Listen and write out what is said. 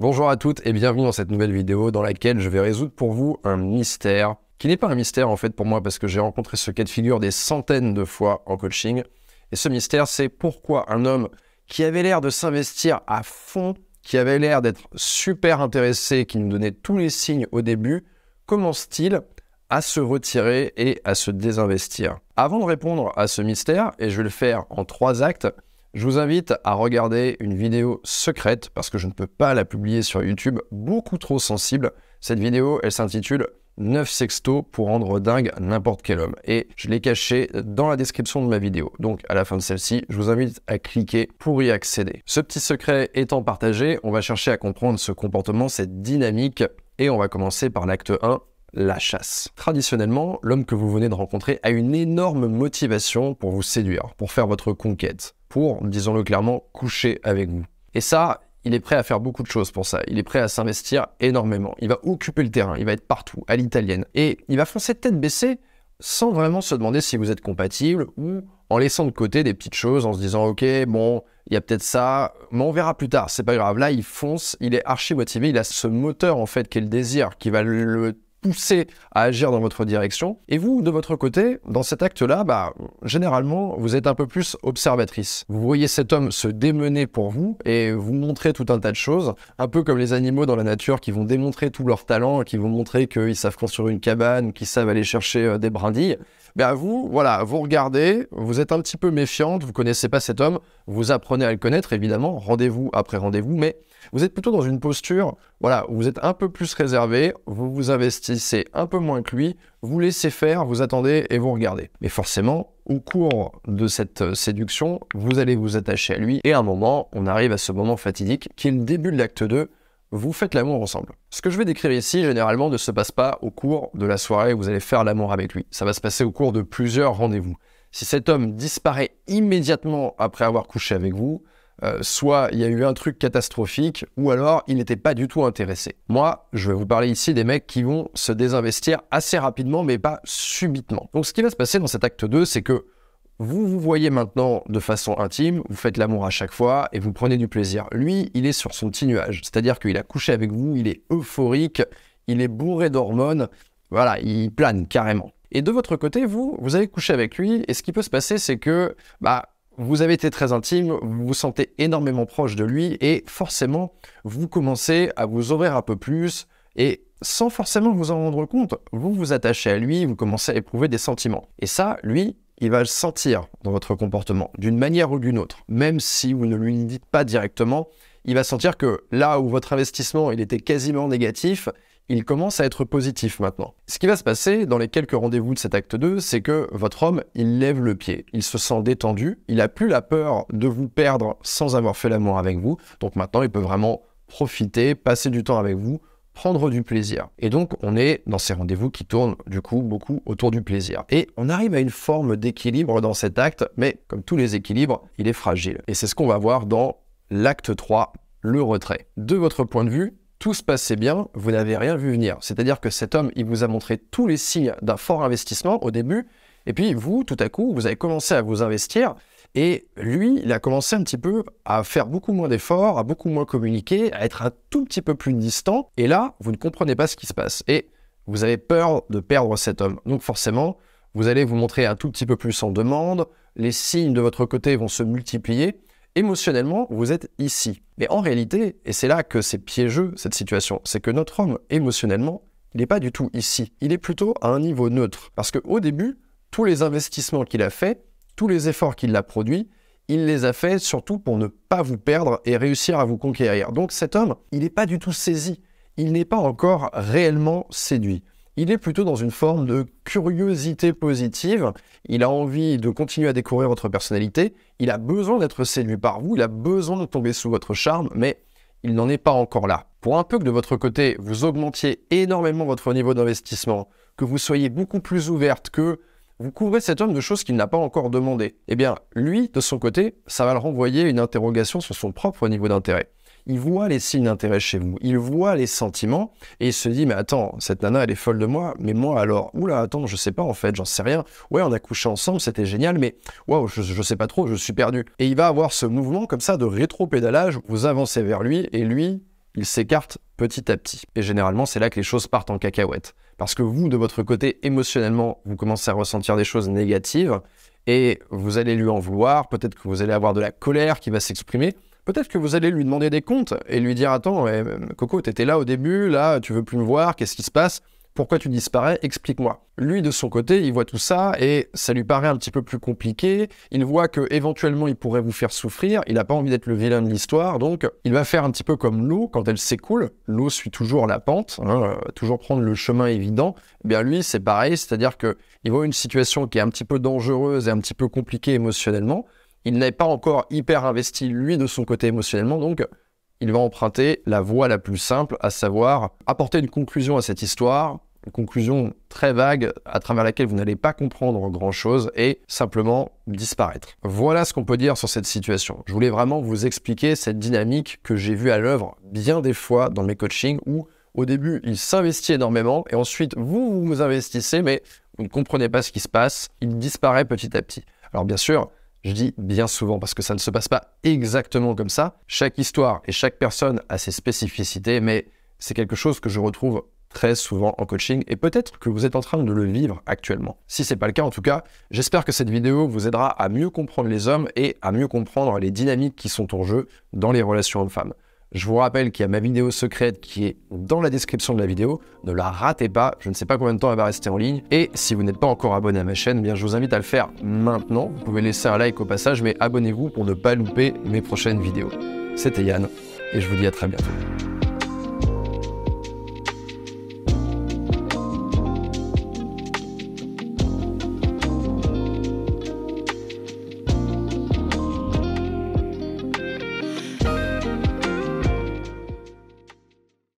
Bonjour à toutes et bienvenue dans cette nouvelle vidéo dans laquelle je vais résoudre pour vous un mystère qui n'est pas un mystère en fait pour moi parce que j'ai rencontré ce cas de figure des centaines de fois en coaching. Et ce mystère, c'est pourquoi un homme qui avait l'air de s'investir à fond, qui avait l'air d'être super intéressé, qui nous donnait tous les signes au début, commence-t-il à se retirer et à se désinvestir Avant de répondre à ce mystère, et je vais le faire en trois actes, je vous invite à regarder une vidéo secrète, parce que je ne peux pas la publier sur YouTube, beaucoup trop sensible. Cette vidéo, elle s'intitule 9 sextos pour rendre dingue n'importe quel homme. Et je l'ai caché dans la description de ma vidéo. Donc à la fin de celle-ci, je vous invite à cliquer pour y accéder. Ce petit secret étant partagé, on va chercher à comprendre ce comportement, cette dynamique, et on va commencer par l'acte 1, la chasse. Traditionnellement, l'homme que vous venez de rencontrer a une énorme motivation pour vous séduire, pour faire votre conquête, pour, disons-le clairement, coucher avec vous. Et ça, il est prêt à faire beaucoup de choses pour ça. Il est prêt à s'investir énormément. Il va occuper le terrain, il va être partout, à l'italienne. Et il va foncer tête baissée sans vraiment se demander si vous êtes compatible ou en laissant de côté des petites choses, en se disant ok, bon, il y a peut-être ça, mais on verra plus tard, c'est pas grave. Là, il fonce, il est archi motivé, il a ce moteur en fait qui est le désir, qui va le pousser à agir dans votre direction. Et vous, de votre côté, dans cet acte-là, bah, généralement, vous êtes un peu plus observatrice. Vous voyez cet homme se démener pour vous et vous montrer tout un tas de choses, un peu comme les animaux dans la nature qui vont démontrer tous leurs talents, qui vont montrer qu'ils savent construire une cabane, qu'ils savent aller chercher euh, des brindilles. à bah, vous, voilà, vous regardez, vous êtes un petit peu méfiante, vous connaissez pas cet homme, vous apprenez à le connaître, évidemment, rendez-vous après rendez-vous, mais vous êtes plutôt dans une posture, voilà, où vous êtes un peu plus réservé, vous vous investissez c'est un peu moins que lui, vous laissez faire, vous attendez et vous regardez. Mais forcément, au cours de cette euh, séduction, vous allez vous attacher à lui et à un moment, on arrive à ce moment fatidique qui est le début de l'acte 2, vous faites l'amour ensemble. Ce que je vais décrire ici, généralement, ne se passe pas au cours de la soirée où vous allez faire l'amour avec lui. Ça va se passer au cours de plusieurs rendez-vous. Si cet homme disparaît immédiatement après avoir couché avec vous, euh, soit il y a eu un truc catastrophique, ou alors il n'était pas du tout intéressé. Moi, je vais vous parler ici des mecs qui vont se désinvestir assez rapidement, mais pas subitement. Donc ce qui va se passer dans cet acte 2, c'est que vous vous voyez maintenant de façon intime, vous faites l'amour à chaque fois et vous prenez du plaisir. Lui, il est sur son petit nuage, c'est-à-dire qu'il a couché avec vous, il est euphorique, il est bourré d'hormones, voilà, il plane carrément. Et de votre côté, vous, vous avez couché avec lui, et ce qui peut se passer, c'est que, bah, vous avez été très intime, vous vous sentez énormément proche de lui et forcément, vous commencez à vous ouvrir un peu plus et sans forcément vous en rendre compte, vous vous attachez à lui, vous commencez à éprouver des sentiments. Et ça, lui, il va le sentir dans votre comportement, d'une manière ou d'une autre. Même si vous ne lui dites pas directement, il va sentir que là où votre investissement il était quasiment négatif, il commence à être positif maintenant. Ce qui va se passer dans les quelques rendez-vous de cet acte 2, c'est que votre homme, il lève le pied, il se sent détendu, il n'a plus la peur de vous perdre sans avoir fait l'amour avec vous, donc maintenant il peut vraiment profiter, passer du temps avec vous, prendre du plaisir. Et donc, on est dans ces rendez-vous qui tournent du coup beaucoup autour du plaisir. Et on arrive à une forme d'équilibre dans cet acte, mais comme tous les équilibres, il est fragile. Et c'est ce qu'on va voir dans l'acte 3, le retrait. De votre point de vue, tout se passait bien, vous n'avez rien vu venir. C'est-à-dire que cet homme, il vous a montré tous les signes d'un fort investissement au début, et puis vous, tout à coup, vous avez commencé à vous investir, et lui, il a commencé un petit peu à faire beaucoup moins d'efforts, à beaucoup moins communiquer, à être un tout petit peu plus distant, et là, vous ne comprenez pas ce qui se passe, et vous avez peur de perdre cet homme. Donc forcément, vous allez vous montrer un tout petit peu plus en demande, les signes de votre côté vont se multiplier, émotionnellement, vous êtes ici. Mais en réalité, et c'est là que c'est piégeux cette situation, c'est que notre homme, émotionnellement, il n'est pas du tout ici. Il est plutôt à un niveau neutre. Parce qu'au début, tous les investissements qu'il a faits, tous les efforts qu'il a produits, il les a faits surtout pour ne pas vous perdre et réussir à vous conquérir. Donc cet homme, il n'est pas du tout saisi. Il n'est pas encore réellement séduit il est plutôt dans une forme de curiosité positive. Il a envie de continuer à découvrir votre personnalité. Il a besoin d'être séduit par vous. Il a besoin de tomber sous votre charme, mais il n'en est pas encore là. Pour un peu que de votre côté, vous augmentiez énormément votre niveau d'investissement, que vous soyez beaucoup plus ouverte, que vous couvrez cet homme de choses qu'il n'a pas encore demandées, eh bien, lui, de son côté, ça va le renvoyer une interrogation sur son propre niveau d'intérêt il voit les signes d'intérêt chez vous, il voit les sentiments, et il se dit, mais attends, cette nana, elle est folle de moi, mais moi alors, oula, attends, je sais pas en fait, j'en sais rien. Ouais, on a couché ensemble, c'était génial, mais waouh, je, je sais pas trop, je suis perdu. Et il va avoir ce mouvement comme ça de rétro-pédalage, vous avancez vers lui, et lui, il s'écarte petit à petit. Et généralement, c'est là que les choses partent en cacahuète. Parce que vous, de votre côté, émotionnellement, vous commencez à ressentir des choses négatives, et vous allez lui en vouloir, peut-être que vous allez avoir de la colère qui va s'exprimer, Peut-être que vous allez lui demander des comptes et lui dire Attends, Coco, t'étais là au début, là, tu veux plus me voir, qu'est-ce qui se passe pourquoi tu disparais Explique-moi. Lui, de son côté, il voit tout ça et ça lui paraît un petit peu plus compliqué. Il voit que éventuellement il pourrait vous faire souffrir. Il n'a pas envie d'être le vilain de l'histoire, donc il va faire un petit peu comme l'eau quand elle s'écoule. L'eau suit toujours la pente, hein, euh, toujours prendre le chemin évident. Eh bien lui, c'est pareil, c'est-à-dire qu'il voit une situation qui est un petit peu dangereuse et un petit peu compliquée émotionnellement. Il n'est pas encore hyper investi, lui, de son côté émotionnellement, donc il va emprunter la voie la plus simple, à savoir apporter une conclusion à cette histoire, une conclusion très vague à travers laquelle vous n'allez pas comprendre grand-chose et simplement disparaître. Voilà ce qu'on peut dire sur cette situation. Je voulais vraiment vous expliquer cette dynamique que j'ai vue à l'œuvre bien des fois dans mes coachings où au début il s'investit énormément et ensuite vous vous investissez mais vous ne comprenez pas ce qui se passe, il disparaît petit à petit. Alors bien sûr, je dis bien souvent parce que ça ne se passe pas exactement comme ça. Chaque histoire et chaque personne a ses spécificités, mais c'est quelque chose que je retrouve très souvent en coaching et peut-être que vous êtes en train de le vivre actuellement. Si ce n'est pas le cas, en tout cas, j'espère que cette vidéo vous aidera à mieux comprendre les hommes et à mieux comprendre les dynamiques qui sont en jeu dans les relations hommes-femmes. Je vous rappelle qu'il y a ma vidéo secrète qui est dans la description de la vidéo. Ne la ratez pas, je ne sais pas combien de temps elle va rester en ligne. Et si vous n'êtes pas encore abonné à ma chaîne, eh bien je vous invite à le faire maintenant. Vous pouvez laisser un like au passage, mais abonnez-vous pour ne pas louper mes prochaines vidéos. C'était Yann, et je vous dis à très bientôt.